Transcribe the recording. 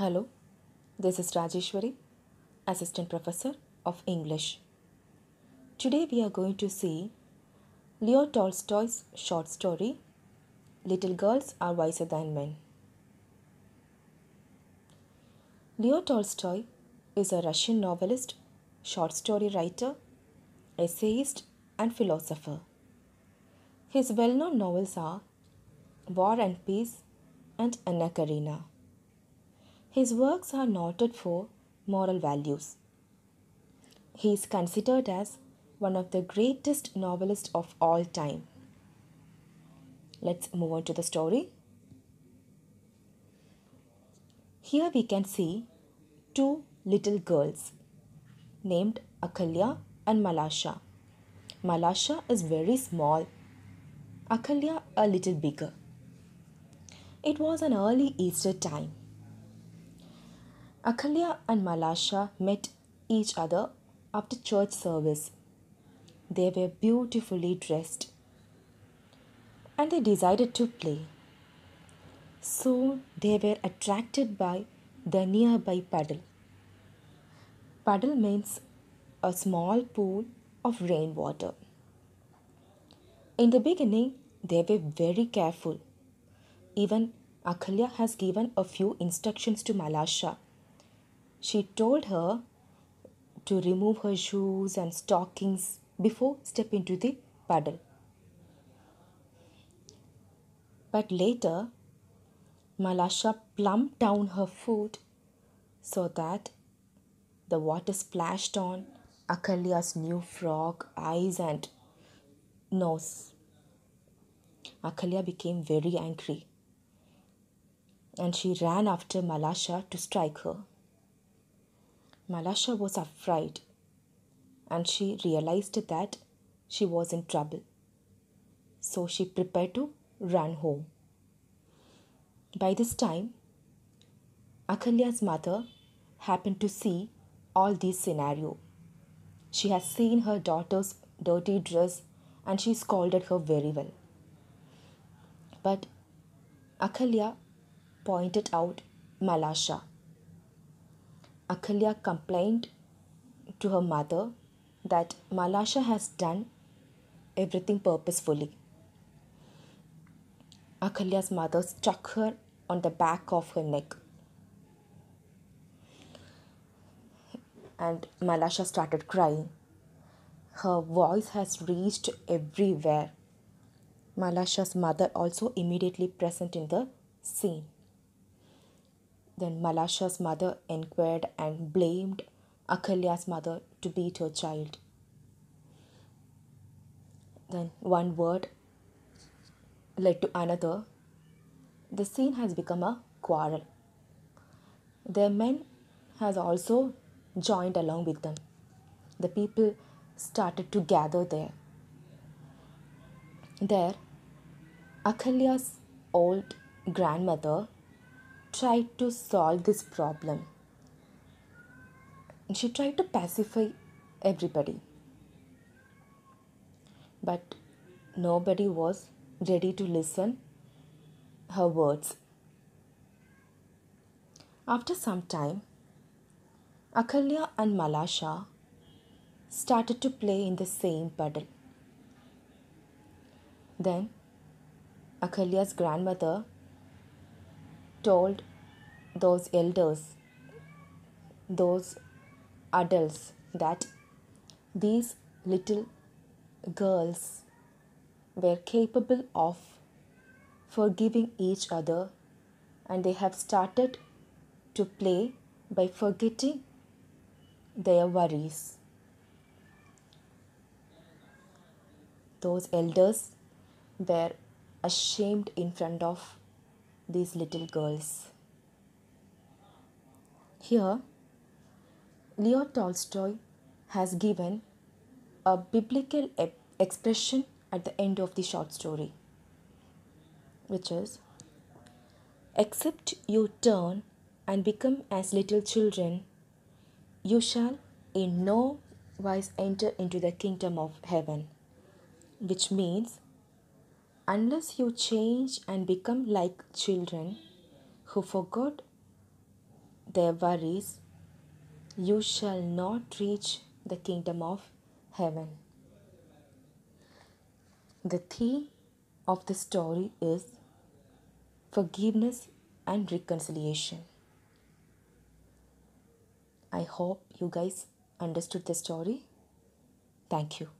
Hello, this is Rajeshwari, Assistant Professor of English. Today we are going to see Leo Tolstoy's short story, Little Girls Are Wiser Than Men. Leo Tolstoy is a Russian novelist, short story writer, essayist, and philosopher. His well known novels are War and Peace and Anna Karina. His works are noted for moral values. He is considered as one of the greatest novelists of all time. Let's move on to the story. Here we can see two little girls named Akalya and Malasha. Malasha is very small, Akalya a little bigger. It was an early Easter time Akalya and Malasha met each other after church service. They were beautifully dressed and they decided to play. Soon they were attracted by the nearby puddle. Puddle means a small pool of rainwater. In the beginning, they were very careful. Even Akalya has given a few instructions to Malasha she told her to remove her shoes and stockings before step into the puddle. But later, Malasha plumped down her foot so that the water splashed on Akalia's new frog, eyes, and nose. Akalia became very angry and she ran after Malasha to strike her. Malasha was afraid and she realized that she was in trouble. So she prepared to run home. By this time, Akalya's mother happened to see all this scenario. She has seen her daughter's dirty dress and she scolded her very well. But Akalya pointed out Malasha Akalya complained to her mother that Malasha has done everything purposefully. Akalya's mother struck her on the back of her neck. And Malasha started crying. Her voice has reached everywhere. Malasha's mother also immediately present in the scene. Then Malasha's mother inquired and blamed Akalya's mother to beat her child. Then one word led to another. The scene has become a quarrel. Their men has also joined along with them. The people started to gather there. There, Akalya's old grandmother tried to solve this problem. She tried to pacify everybody. But nobody was ready to listen her words. After some time, Akalya and Malasha started to play in the same puddle. Then Akalya's grandmother told those elders, those adults, that these little girls were capable of forgiving each other and they have started to play by forgetting their worries. Those elders were ashamed in front of these little girls. Here, Leo Tolstoy has given a biblical ep- expression at the end of the short story, which is Except you turn and become as little children, you shall in no wise enter into the kingdom of heaven, which means unless you change and become like children who forgot their worries, you shall not reach the kingdom of heaven. The theme of the story is forgiveness and reconciliation. I hope you guys understood the story. Thank you.